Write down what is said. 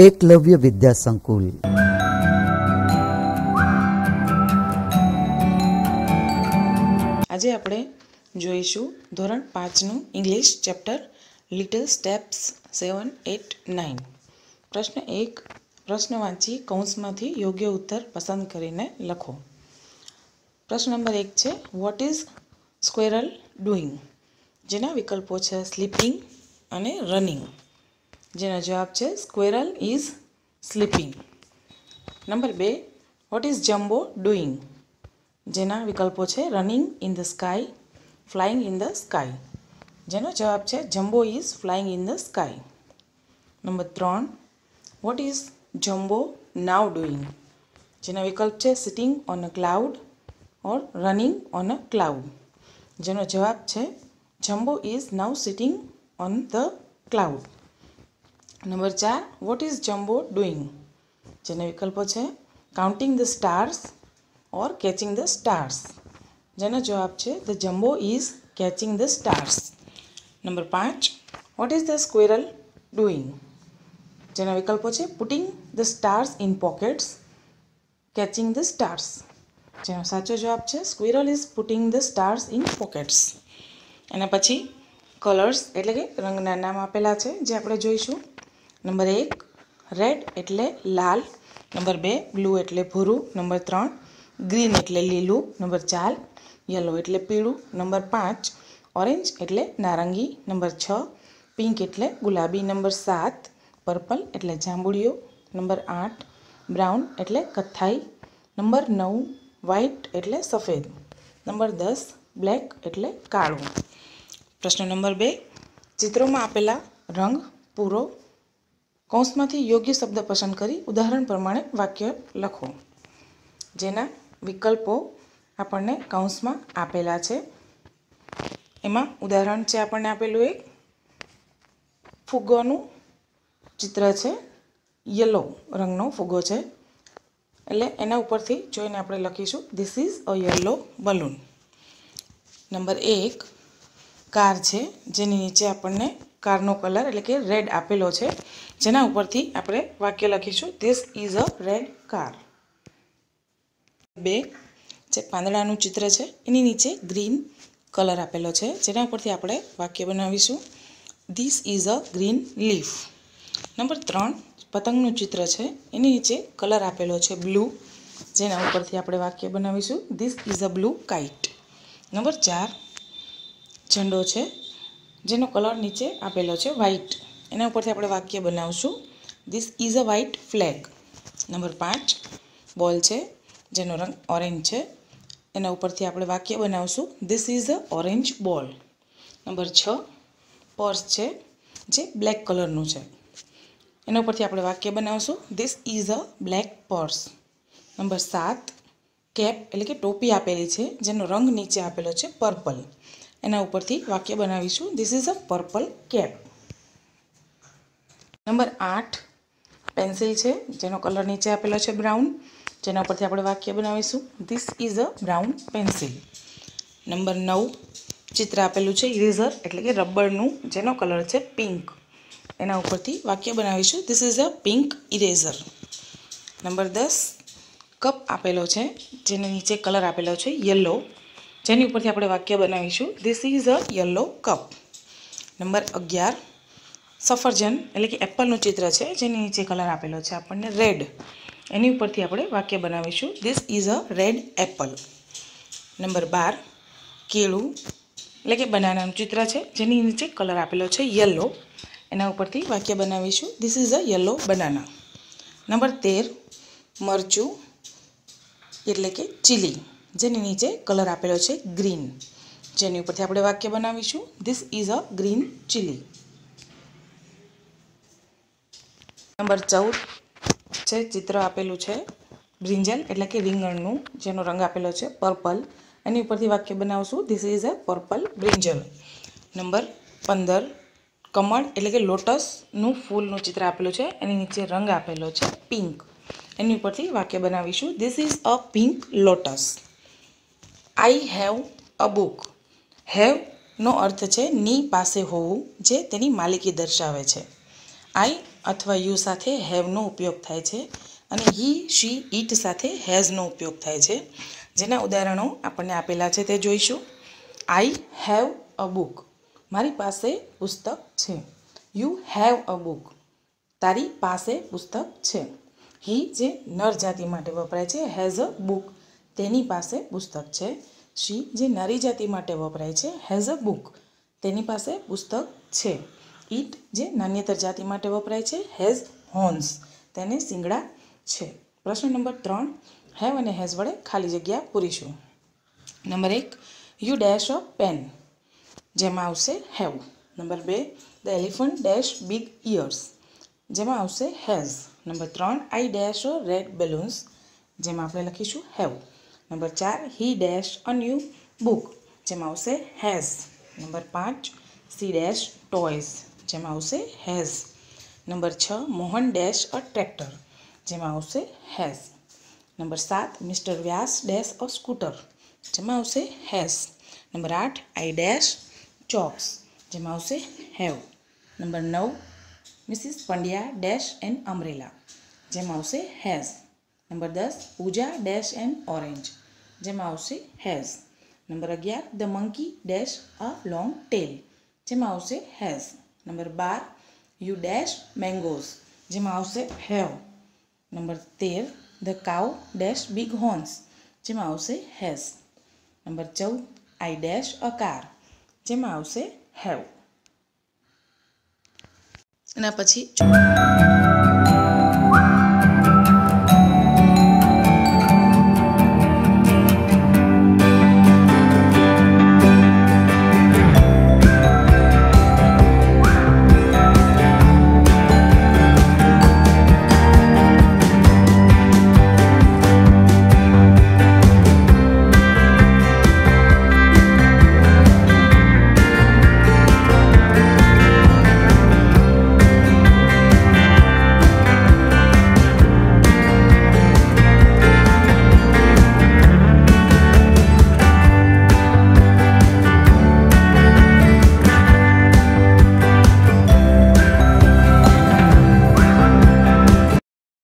એકલવ્ય વિદ્યા સંકુલ આજે આપણે જોઈશું ધોરણ પાંચનું English chapter little steps seven eight nine પ્રશ્ન એક પ્રશ્ન વાંચી કૌંસમાંથી યોગ્ય ઉત્તર પસંદ કરીને લખો પ્રશ્ન નંબર એક છે વોટ ઇઝ સ્ક્વેરલ ડુઈંગ જેના વિકલ્પો છે સ્લીપિંગ અને રનિંગ જેનો જવાબ છે સ્ક્વેરલ ઇઝ સ્લીપિંગ નંબર બે વોટ ઇઝ જમ્બો ડુઈંગ જેના વિકલ્પો છે running in the sky flying in the sky જેનો જવાબ છે Jumbo is flying in the sky number ત્રણ what is Jumbo now doing જેના વિકલ્પ છે sitting on a cloud or running on a cloud જેનો જવાબ છે Jumbo is now sitting on the cloud number ચાર વોટ ઇઝ જમ્બો ડુઈંગ જેના વિકલ્પો છે counting the stars or catching the stars જેનો જવાબ છે the Jumbo is catching the stars number પાંચ what is the squirrel doing જેના વિકલ્પો છે putting the stars in pockets catching the stars જેનો સાચો જવાબ છે squirrel is putting the stars in pockets એના પછી કલર્સ એટલે કે રંગના નામ આપેલા છે જે આપણે જોઈશું નંબર 1 રેડ એટલે લાલ નંબર 2 બ્લુ એટલે ભૂરો નંબર 3 ગ્રીન એટલે લીલો નંબર 4 યલો એટલે પીળો નંબર 5 ઓરેન્જ એટલે નારંગી નંબર 6 પિંક એટલે ગુલાબી નંબર 7 પર્પલ એટલે જાંબુડીયો નંબર 8 બ્રાઉન એટલે કથાઈ નંબર 9 વ્હાઇટ એટલે સફેદ નંબર 10 બ્લેક એટલે કાળો પ્રશ્ન નંબર 2 ચિત્રમાં આપેલા રંગ પૂરો કૌંસમાંથી યોગ્ય શબ્દ પસંદ કરી ઉદાહરણ પ્રમાણે વાક્ય લખો જેના વિકલ્પો આપણને કૌંસમાં આપેલા છે એમાં ઉદાહરણ છે આપણને આપેલું એક ફુગ્ગોનું ચિત્ર છે યલો રંગનો ફુગ્ગો છે એટલે એના ઉપરથી જોઈને આપણે લખીશું this is a yellow balloon number એક કાર છે જેની નીચે આપણને કારનો કલર એટલે કે રેડ આપેલો છે જેના ઉપરથી આપણે વાક્ય લખીશું this is a red car બે જે પાંદડાનું ચિત્ર છે એની નીચે ગ્રીન કલર આપેલો છે જેના ઉપરથી આપણે વાક્ય બનાવીશું this is a green leaf number ત્રણ પતંગનું ચિત્ર છે એની નીચે કલર આપેલો છે બ્લુ જેના ઉપરથી આપણે વાક્ય બનાવીશું this is a blue kite number ચાર ઝંડો છે જેનો કલર નીચે આપેલો છે વ્હાઇટ એના ઉપરથી આપણે વાક્ય બનાવશું this is a white flag number પાંચ બોલ છે જેનો રંગ ઓરેન્જ છે એના ઉપરથી આપણે વાક્ય બનાવશું this is a orange ball number છ પર્સ છે જે બ્લેક કલરનું છે એના ઉપરથી આપણે વાક્ય બનાવશું this is a black purse number સાત કેપ એટલે કે ટોપી આપેલી છે જેનો રંગ નીચે આપેલો છે પર્પલ એના ઉપરથી વાક્ય બનાવીશું this is a purple cap number આઠ પેન્સિલ છે જેનો કલર નીચે આપેલો છે બ્રાઉન જેના ઉપરથી આપણે વાક્ય બનાવીશું this is a brown pencil number નવ ચિત્ર આપેલું છે ઇરેઝર એટલે કે રબરનું જેનો કલર છે પિંક એના ઉપરથી વાક્ય બનાવીશું this is a pink eraser number દસ કપ આપેલો છે જેને નીચે કલર આપેલો છે યલો જેની ઉપરથી આપણે વાક્ય બનાવીશું this is a yellow cup number અગિયાર સફરજન એટલે કે એપલનું ચિત્ર છે જેની નીચે કલર આપેલો છે આપણને રેડ એની ઉપરથી આપણે વાક્ય બનાવીશું this is a red apple number બાર કેળું એટલે કે બનાનાનું ચિત્ર છે જેની નીચે કલર આપેલો છે યલો એના ઉપરથી વાક્ય બનાવીશું this is a yellow banana number તેર મરચું એટલે કે ચીલી જેની નીચે કલર આપેલો છે ગ્રીન જેની ઉપરથી આપણે વાક્ય બનાવીશું this is a green chilli number ચૌદ છે ચિત્ર આપેલું છે બ્રિંજલ એટલે કે રીંગણનું જેનો રંગ આપેલો છે પર્પલ એની ઉપરથી વાક્ય બનાવશું this is a purple brinjal number પંદર કમળ એટલે કે લોટસનું ફૂલનું ચિત્ર આપેલું છે એની નીચે રંગ આપેલો છે પિંક એની ઉપરથી વાક્ય બનાવીશું this is a pink lotus I have a book have નો અર્થ છે ની પાસે હોવું જે તેની માલિકી દર્શાવે છે આઈ અથવા યુ સાથે હેવનો ઉપયોગ થાય છે અને હી શી ઇટ સાથે હેઝનો ઉપયોગ થાય છે જેના ઉદાહરણો આપણને આપેલા છે તે જોઈશું આઈ હેવ અ બુક મારી પાસે પુસ્તક છે યુ હેવ અ બુક તારી પાસે પુસ્તક છે હી જે નર જાતિ માટે વપરાય છે હેઝ અ બુક તેની પાસે પુસ્તક છે શી જે નારી જાતિ માટે વપરાય છે હેઝ અ બુક તેની પાસે પુસ્તક છે ઈટ જે નાન્યતર જાતિ માટે વપરાય છે હેઝ હોર્ન્સ તેને શિંગડા છે પ્રશ્ન નંબર ત્રણ હેવ અને હેઝ વડે ખાલી જગ્યા પૂરીશું નંબર એક યુ ડેશ અ પેન જેમાં આવશે હેવ નંબર બે the elephant dash big ears જેમાં આવશે હેઝ નંબર ત્રણ આઈ ડેશ રેડ બેલૂન્સ જેમાં આપણે લખીશું હેવ नंबर चार he dash a new book जेम से हेज नंबर पांच सी डैश जेम से हेज नंबर छ मोहन डैश अ ट्रेक्टर जेम से हेज नंबर सात mister Vyas dash a scooter जेमा हेज नंबर आठ आई डैश चॉक्स जेमा हैव नंबर नौ missus Pandya dash an umbrella जेम से हेज नंबर दस पूजा डैश एंड ऑरेंज जेम आज नंबर अगियार the monkey dash a long tell GeM आज नंबर बार यू डेस मैंगोज जेम आव नंबर तेर the cow dash big horns जेम आज नंबर चौदह आई डैश अ कार जेम आव ना पी